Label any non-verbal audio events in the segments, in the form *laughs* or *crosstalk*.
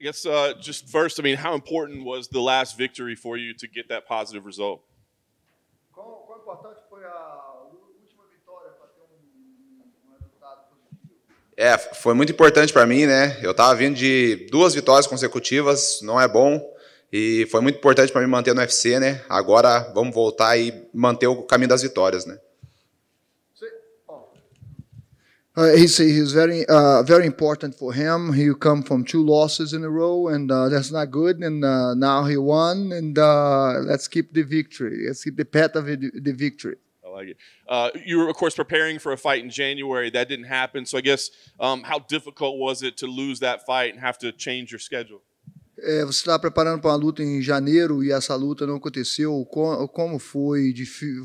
I guess uh, just first, I mean, how important was the last victory for you to get that positive result? É, foi muito importante para mim, né? Eu estava vindo de duas vitórias consecutivas, não é bom. E foi muito importante para mim manter no UFC, né? Agora vamos voltar e manter o caminho das vitórias, né? Uh, he's, he's very uh, very important for him. He come from two losses in a row, and uh, that's not good. And uh, now he won, and uh, let's keep the victory. Let's keep the path of the, victory. I like it. Uh, you were, of course, preparing for a fight in January. That didn't happen. So I guess um, how difficult was it to lose that fight and have to change your schedule? É, você estava preparando para uma luta em janeiro e essa luta não aconteceu. Como, como foi?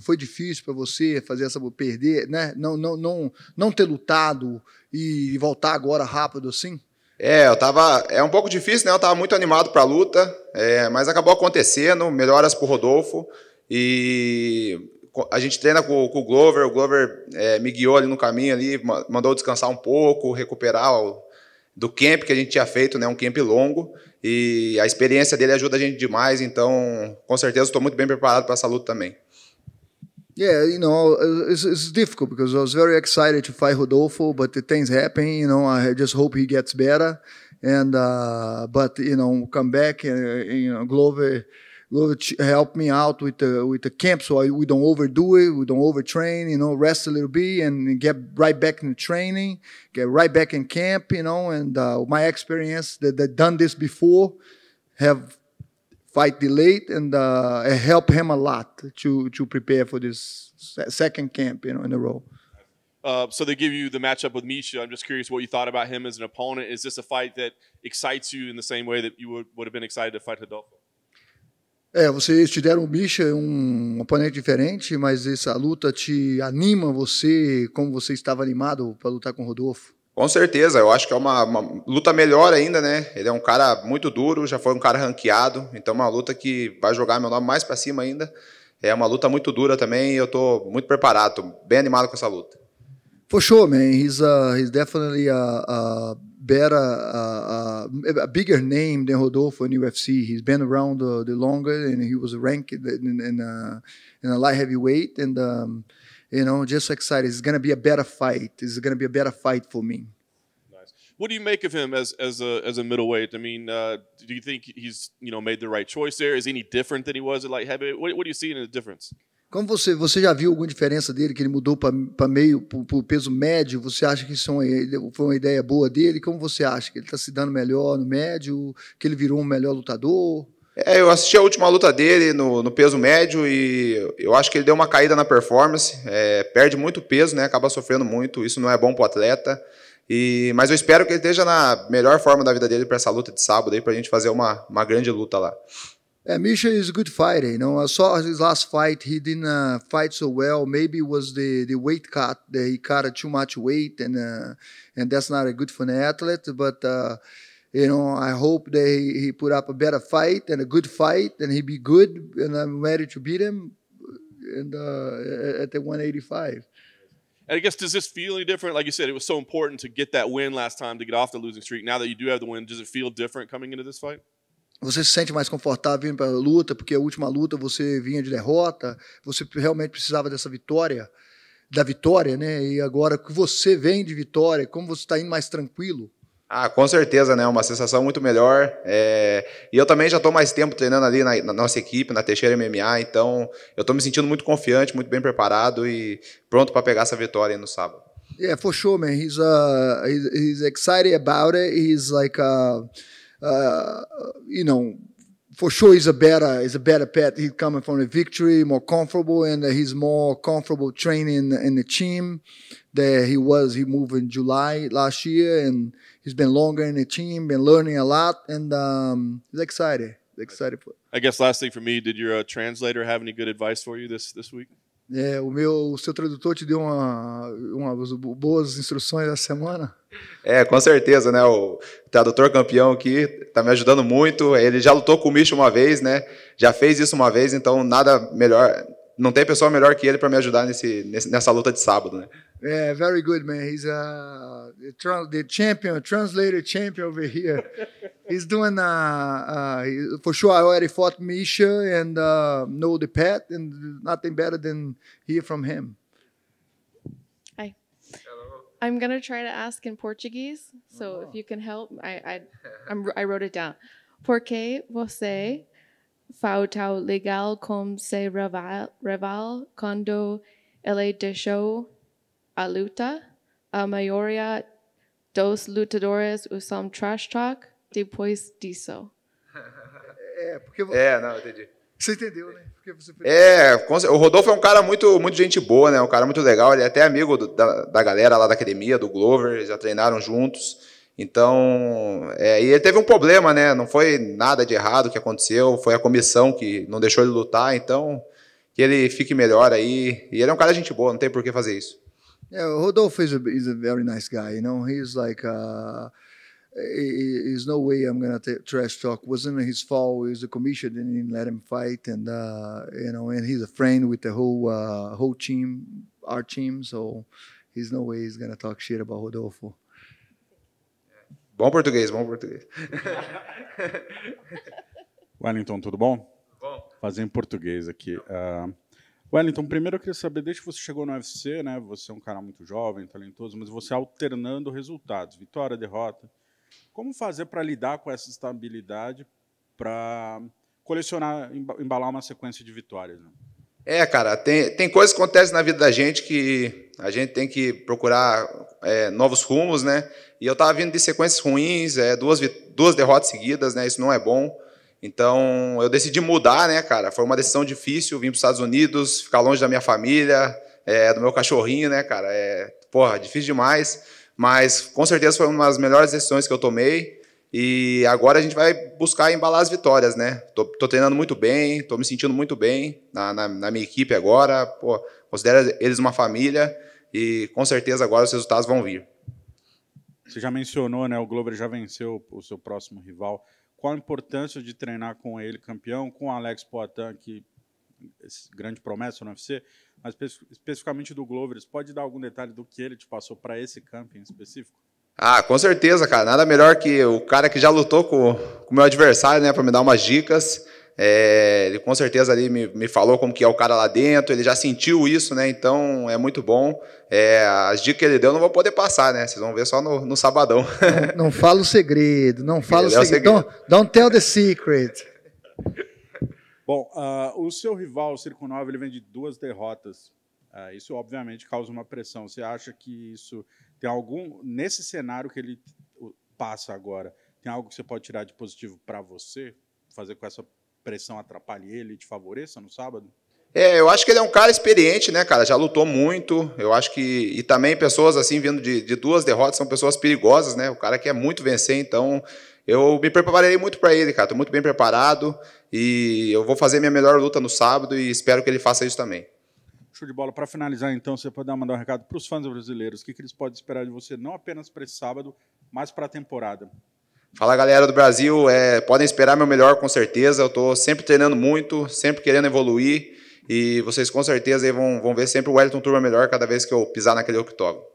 Foi difícil para você fazer essa perder, né? Não, não, não, não ter lutado e voltar agora rápido assim? É, eu tava. É um pouco difícil, né? Eu estava muito animado para a luta, é, mas acabou acontecendo. Melhoras para o Rodolfo. E a gente treina com, com o Glover. O Glover é, me guiou ali no caminho, ali, mandou descansar um pouco, recuperar o, do camp que a gente tinha feito, né? Um camp longo. E a experiência dele ajuda a gente demais, então com certeza estou muito bem preparado para essa luta também. Yeah, you know, it's, it's difficult because I was very excited to fight Rodolfo, but the things happen. You know, I just hope he gets better. And uh, but you know, come back and uh, you know, Glover. Lord, help me out with the with the camp so I, we don't overdo it, we don't overtrain, you know, rest a little bit and get right back in the training, get right back in camp, you know. And uh, my experience that have done this before have fight delayed and uh, help him a lot to to prepare for this second camp, you know, in a row. Uh, so they give you the matchup with Misha. I'm just curious what you thought about him as an opponent. Is this a fight that excites you in the same way that you would, would have been excited to fight Adolfo? É, vocês te deram um bicha, um oponente diferente, mas essa luta te anima você, como você estava animado para lutar com o Rodolfo? Com certeza, eu acho que é uma, uma, luta melhor ainda, né? Ele é um cara muito duro, já foi um cara ranqueado, então é uma luta que vai jogar meu nome mais para cima ainda. É uma luta muito dura também e eu estou muito preparado, tô bem animado com essa luta. For sure, man. He's, uh, he's definitely a, a better uh, a bigger name than Rodolfo in UFC. He's been around uh, the longer, and he was ranked in in, uh, in a light heavyweight. And um, you know, just excited. It's gonna be a better fight. It's gonna be a better fight for me. Nice. What do you make of him as as a as a middleweight? I mean, uh, do you think he's you know made the right choice there? Is he any different than he was at light heavyweight? What, what do you see in the difference? Como você, você já viu alguma diferença dele, que ele mudou para meio, para o peso médio? Você acha que isso foi uma ideia boa dele? Como você acha? Que ele está se dando melhor no médio? Que ele virou um melhor lutador? É, eu assisti a última luta dele no, no, peso médio e eu acho que ele deu uma caída na performance. É, perde muito peso, né? Acaba sofrendo muito. Isso não é bom para o atleta. E, mas eu espero que ele esteja na melhor forma da vida dele para essa luta de sábado aí, para a gente fazer uma, uma grande luta lá. Yeah, Misha is a good fighter. You know, I saw his last fight. He didn't uh, fight so well. Maybe it was the, the weight cut. That he cut too much weight, and uh, and that's not a good for an athlete. But uh, you know, I hope that he, he, put up a better fight and a good fight, and he be good. And I'm ready to beat him, and uh, at the 185. And I guess does this feel any different? Like you said, it was so important to get that win last time to get off the losing streak. Now that you do have the win, does it feel different coming into this fight? você se sente mais confortável vindo para a luta, porque a última luta você vinha de derrota, você realmente precisava dessa vitória, da vitória, né? E agora que você vem de vitória, como você está indo mais tranquilo? Ah, com certeza, né? Uma sensação muito melhor. É... E eu também já estou mais tempo treinando ali na, na, nossa equipe, na Teixeira MMA, então eu estou me sentindo muito confiante, muito bem preparado e pronto para pegar essa vitória no sábado. Yeah, for sure, man. He's uh, he's, he's excited about it. He's like uh... uh, you know, for sure he's a better he's a better pet. He's coming from a victory, more comfortable, and he's more comfortable training in the team that he was. He moved in July last year, and he's been longer in the team, been learning a lot, and um, he's excited. He's excited for. It. I guess last thing for me, did your uh, translator have any good advice for you this this week? É, o meu, o seu tradutor te deu uma, uma, boas instruções da semana? É, com certeza, né? O tradutor campeão aqui tá me ajudando muito. Ele já lutou com o Micho uma vez, né? Já fez isso uma vez, então nada melhor, não tem pessoa melhor que ele para me ajudar nesse, nessa luta de sábado, né? É, very good, man. He's a the champion, translator champion over here. he's doing uh, uh, for sure. I already fought Misha and uh, know the pet, and nothing better than hear from him. Hi. Hello. I'm gonna try to ask in Portuguese, so oh. if you can help, I I, I'm, I wrote it down. Por que você fao tão legal como se rival, rival quando ele deixou a luta? A maioria dos lutadores usam trash talk depois disso. É, porque. É, não, entendi. Você entendeu, né? Você... É, o Rodolfo é um cara muito, muito gente boa, né? Um cara muito legal. Ele é até amigo do, da, da galera lá da academia, do Glover, eles já treinaram juntos. Então, é, e ele teve um problema, né? Não foi nada de errado que aconteceu, foi a comissão que não deixou ele lutar. Então, que ele fique melhor aí. E ele é um cara gente boa, não tem por que fazer isso. Yeah, é, Rodolfo is a, is a very nice guy, you know. He's like a... Uh there's no way I'm gonna t- trash talk. Wasn't his fault. It was the commission didn't let him fight, and uh, you know, and he's a friend with the whole uh, whole team, our team. So he's no way he's gonna talk shit about Rodolfo. Bom português, bom português. *laughs* Wellington, tudo bom? Bom. Fazer em português aqui. Uh, Wellington, primeiro eu queria saber, desde que você chegou no UFC, né? Você é um cara muito jovem, talentoso, mas você alternando resultados, vitória, derrota como fazer para lidar com essa estabilidade para colecionar, embalar uma sequência de vitórias? Né? É, cara, tem, tem coisas que acontecem na vida da gente que a gente tem que procurar é, novos rumos, né? E eu estava vindo de sequências ruins, é, duas, duas derrotas seguidas, né? Isso não é bom. Então, eu decidi mudar, né, cara? Foi uma decisão difícil, vim para os Estados Unidos, ficar longe da minha família, é, do meu cachorrinho, né, cara? É, porra, difícil demais. Mas com certeza foi uma das melhores decisões que eu tomei. E agora a gente vai buscar embalar as vitórias, né? Tô, tô treinando muito bem, tô me sentindo muito bem na, na, na minha equipe agora. Pô, considero eles uma família e com certeza agora os resultados vão vir. Você já mencionou, né? O Glover já venceu o seu próximo rival. Qual a importância de treinar com ele, campeão, com o Alex Poitin, que grande promessa no UFC, mas especificamente do Glover, você pode dar algum detalhe do que ele te passou para esse camping específico? Ah, com certeza, cara. Nada melhor que o cara que já lutou com o meu adversário, né, para me dar umas dicas. É, ele com certeza ali me, me falou como que é o cara lá dentro, ele já sentiu isso, né? Então é muito bom. É, as dicas que ele deu eu não vou poder passar, né? Vocês vão ver só no, no sabadão. Não, não fala o segredo, não fala ele o segredo. É o segredo. Don't, don't tell the secret. Bom, uh, o seu rival, o Circo Nova, ele vem de duas derrotas. Uh, isso, obviamente, causa uma pressão. Você acha que isso tem algum. Nesse cenário que ele passa agora, tem algo que você pode tirar de positivo para você? Fazer com essa pressão atrapalhe ele e te favoreça no sábado? É, eu acho que ele é um cara experiente, né, cara? Já lutou muito. Eu acho que. E também pessoas assim, vindo de, de duas derrotas, são pessoas perigosas, né? O cara quer muito vencer, então eu me preparei muito para ele, cara. Estou muito bem preparado e eu vou fazer minha melhor luta no sábado e espero que ele faça isso também. Show de bola. Para finalizar, então, você pode mandar um recado para os fãs brasileiros. O que, que eles podem esperar de você, não apenas para esse sábado, mas para a temporada? Fala galera do Brasil, é, podem esperar meu melhor com certeza. Eu estou sempre treinando muito, sempre querendo evoluir. E vocês com certeza vão, vão ver sempre o Wellington Turma melhor cada vez que eu pisar naquele octógono.